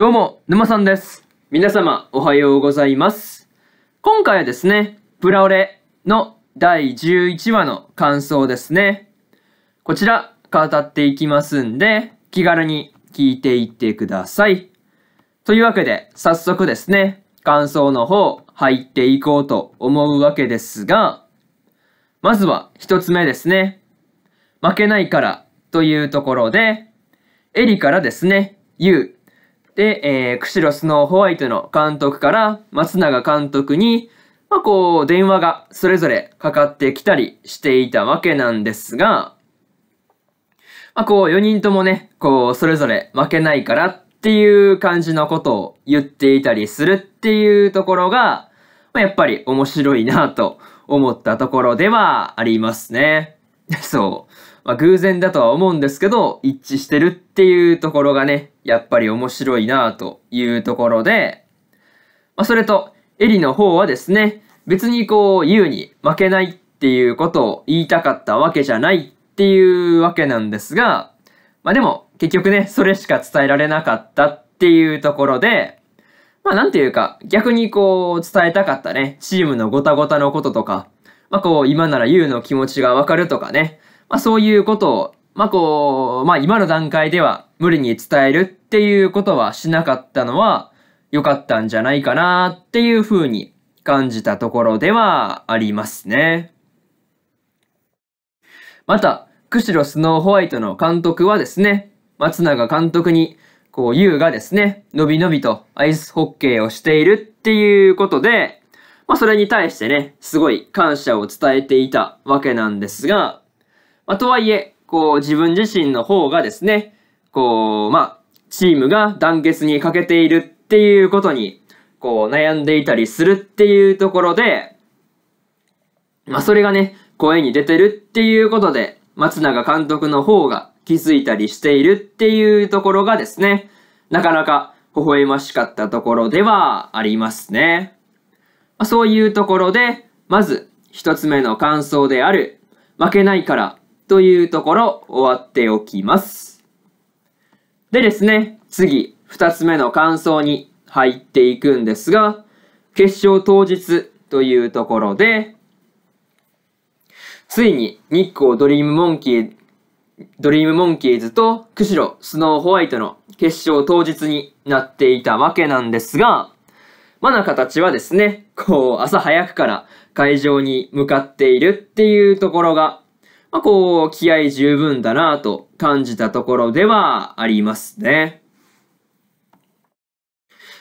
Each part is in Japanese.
どうも、沼さんです。皆様、おはようございます。今回はですね、プラオレの第11話の感想ですね。こちら、語っていきますんで、気軽に聞いていってください。というわけで、早速ですね、感想の方、入っていこうと思うわけですが、まずは一つ目ですね。負けないからというところで、エリからですね、言う、で、えー、釧路スノーホワイトの監督から松永監督に、まあ、こう、電話がそれぞれかかってきたりしていたわけなんですが、まあ、こう、4人ともね、こう、それぞれ負けないからっていう感じのことを言っていたりするっていうところが、まあ、やっぱり面白いなと思ったところではありますね。そう。まあ、偶然だとは思うんですけど、一致してるっていうところがね、やっぱり面白いなというところで、まあ、それと、エリの方はですね、別にこう、ユウに負けないっていうことを言いたかったわけじゃないっていうわけなんですが、まあでも、結局ね、それしか伝えられなかったっていうところで、まあなんていうか、逆にこう、伝えたかったね、チームのごたごたのこととか、まあ、こう、今なら優の気持ちがわかるとかね、まあ、そういうことを、まあ、こう、まあ、今の段階では無理に伝えるっていうことはしなかったのは良かったんじゃないかなっていうふうに感じたところではありますね。また、釧路スノーホワイトの監督はですね、松永監督に、こう、優がですね、のびのびとアイスホッケーをしているっていうことで、まあ、それに対してね、すごい感謝を伝えていたわけなんですが、まあ、とはいえ、こう、自分自身の方がですね、こう、まあ、チームが団結に欠けているっていうことに、こう、悩んでいたりするっていうところで、まあ、それがね、声に出てるっていうことで、松永監督の方が気づいたりしているっていうところがですね、なかなか微笑ましかったところではありますね。まあ、そういうところで、まず一つ目の感想である、負けないからというところ終わっておきます。でですね、次、二つ目の感想に入っていくんですが、決勝当日というところで、ついに日光ドリームモンキー、ドリームモンキーズと釧路スノーホワイトの決勝当日になっていたわけなんですが、マナカたちはですね、こう、朝早くから会場に向かっているっていうところが、まあ、こう、気合十分だなと感じたところではありますね。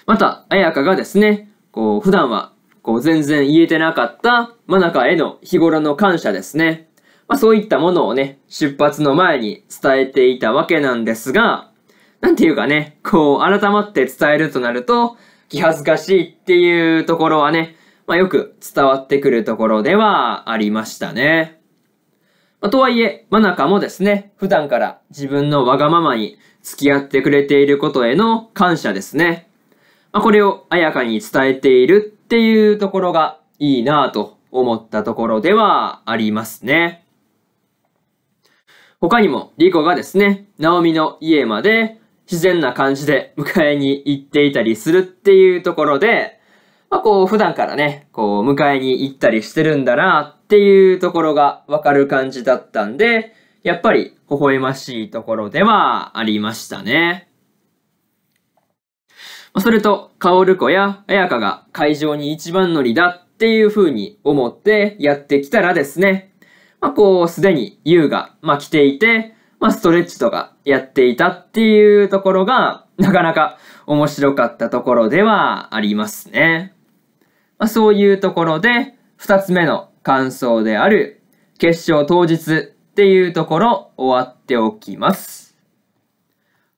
また、綾香がですね、こう、普段は、こう、全然言えてなかったマナカへの日頃の感謝ですね。まあ、そういったものをね、出発の前に伝えていたわけなんですが、なんていうかね、こう、改まって伝えるとなると、気恥ずかしいっていうところはね、まあ、よく伝わってくるところではありましたね。まあ、とはいえ、真中もですね、普段から自分のわがままに付き合ってくれていることへの感謝ですね。まあ、これをや香に伝えているっていうところがいいなぁと思ったところではありますね。他にも、リコがですね、ナオミの家まで自然な感じで迎えに行っていたりするっていうところで、まあこう普段からね、こう迎えに行ったりしてるんだなっていうところがわかる感じだったんで、やっぱり微笑ましいところではありましたね。それと、カオル子や彩香が会場に一番乗りだっていう風に思ってやってきたらですね、まあこうすでに優が、まあ、来ていて、まあストレッチとかやっていたっていうところが、なかなか面白かったところではありますね。まあ、そういうところで、二つ目の感想である、決勝当日っていうところ終わっておきます。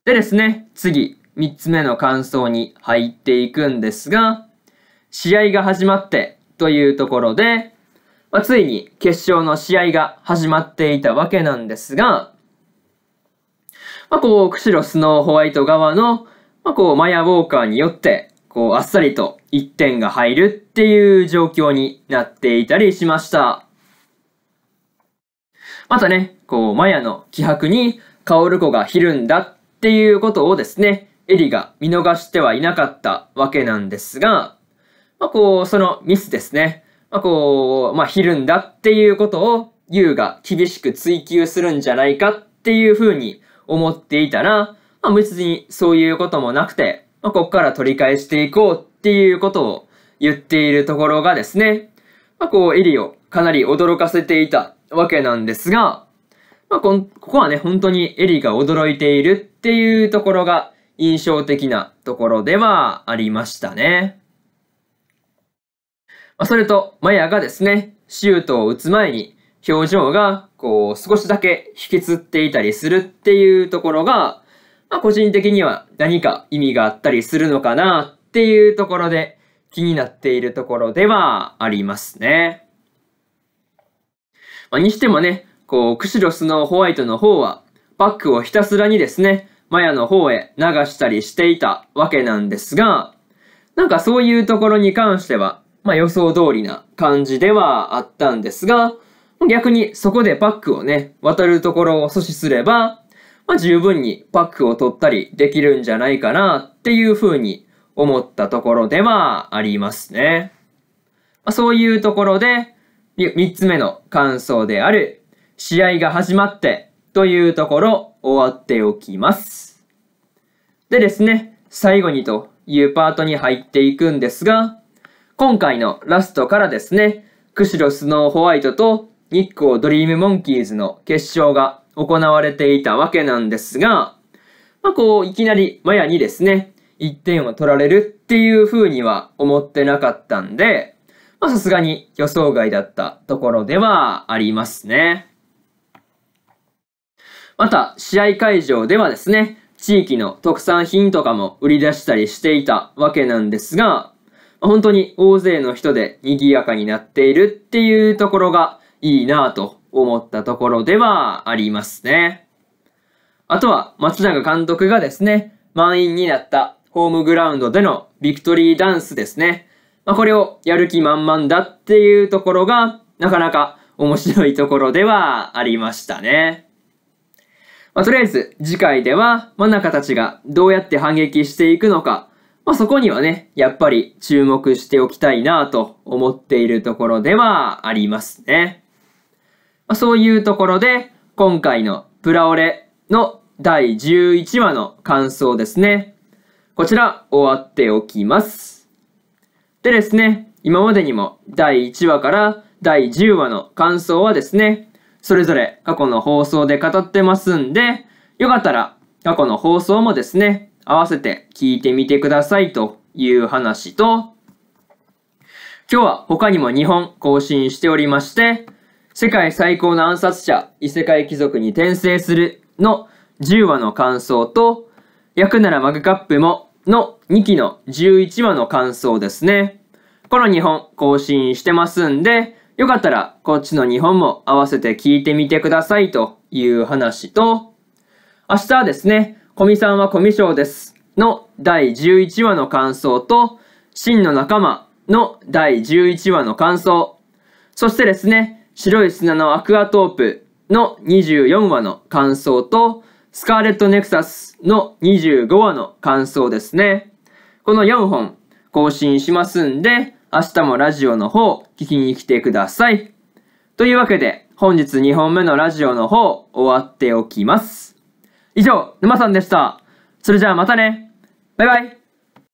でですね、次、三つ目の感想に入っていくんですが、試合が始まってというところで、まあ、ついに決勝の試合が始まっていたわけなんですが、まあ、こう、釧路スノーホワイト側の、まあ、こう、マヤウォーカーによって、こう、あっさりと1点が入るっていう状況になっていたりしました。またね、こう、マヤの気迫に、カオルコがひるんだっていうことをですね、エリが見逃してはいなかったわけなんですが、まあ、こう、そのミスですね。まあ、こう、まあ、ひるんだっていうことを、ユウが厳しく追求するんじゃないかっていうふうに思っていたら、まあ、別にそういうこともなくて、まあ、こっから取り返していこうっていうことを言っているところがですね、まあ、こうエリをかなり驚かせていたわけなんですが、まあこん、ここはね、本当にエリが驚いているっていうところが印象的なところではありましたね。まあ、それと、マヤがですね、シュートを打つ前に、表情が、こう、少しだけ引きつっていたりするっていうところが、まあ、個人的には何か意味があったりするのかなっていうところで気になっているところではありますね。まあ、にしてもね、こう、クシロスのホワイトの方は、バックをひたすらにですね、マヤの方へ流したりしていたわけなんですが、なんかそういうところに関しては、まあ予想通りな感じではあったんですが、逆にそこでパックをね、渡るところを阻止すれば、まあ、十分にパックを取ったりできるんじゃないかなっていうふうに思ったところではありますね。まあ、そういうところで、3つ目の感想である、試合が始まってというところ終わっておきます。でですね、最後にというパートに入っていくんですが、今回のラストからですね、釧路スノーホワイトと日光ドリームモンキーズの決勝が行われていたわけなんですが、まあこう、いきなりマヤにですね、1点を取られるっていう風には思ってなかったんで、まあさすがに予想外だったところではありますね。また、試合会場ではですね、地域の特産品とかも売り出したりしていたわけなんですが、本当に大勢の人で賑やかになっているっていうところがいいなと思ったところではありますね。あとは松永監督がですね、満員になったホームグラウンドでのビクトリーダンスですね。まあ、これをやる気満々だっていうところが、なかなか面白いところではありましたね。まあ、とりあえず次回では真中たちがどうやって反撃していくのか、まあ、そこにはね、やっぱり注目しておきたいなと思っているところではありますね。まあ、そういうところで、今回のプラオレの第11話の感想ですね。こちら、終わっておきます。でですね、今までにも第1話から第10話の感想はですね、それぞれ過去の放送で語ってますんで、よかったら過去の放送もですね、合わせて聞いてみてくださいという話と、今日は他にも2本更新しておりまして、世界最高の暗殺者、異世界貴族に転生するの10話の感想と、役ならマグカップもの2期の11話の感想ですね。この2本更新してますんで、よかったらこっちの2本も合わせて聞いてみてくださいという話と、明日はですね、コミさんはコミショウですの第11話の感想と、真の仲間の第11話の感想、そしてですね、白い砂のアクアトープの24話の感想と、スカーレットネクサスの25話の感想ですね。この4本更新しますんで、明日もラジオの方聞きに来てください。というわけで、本日2本目のラジオの方終わっておきます。以上、沼さんでした。それじゃあまたね。バイバイ。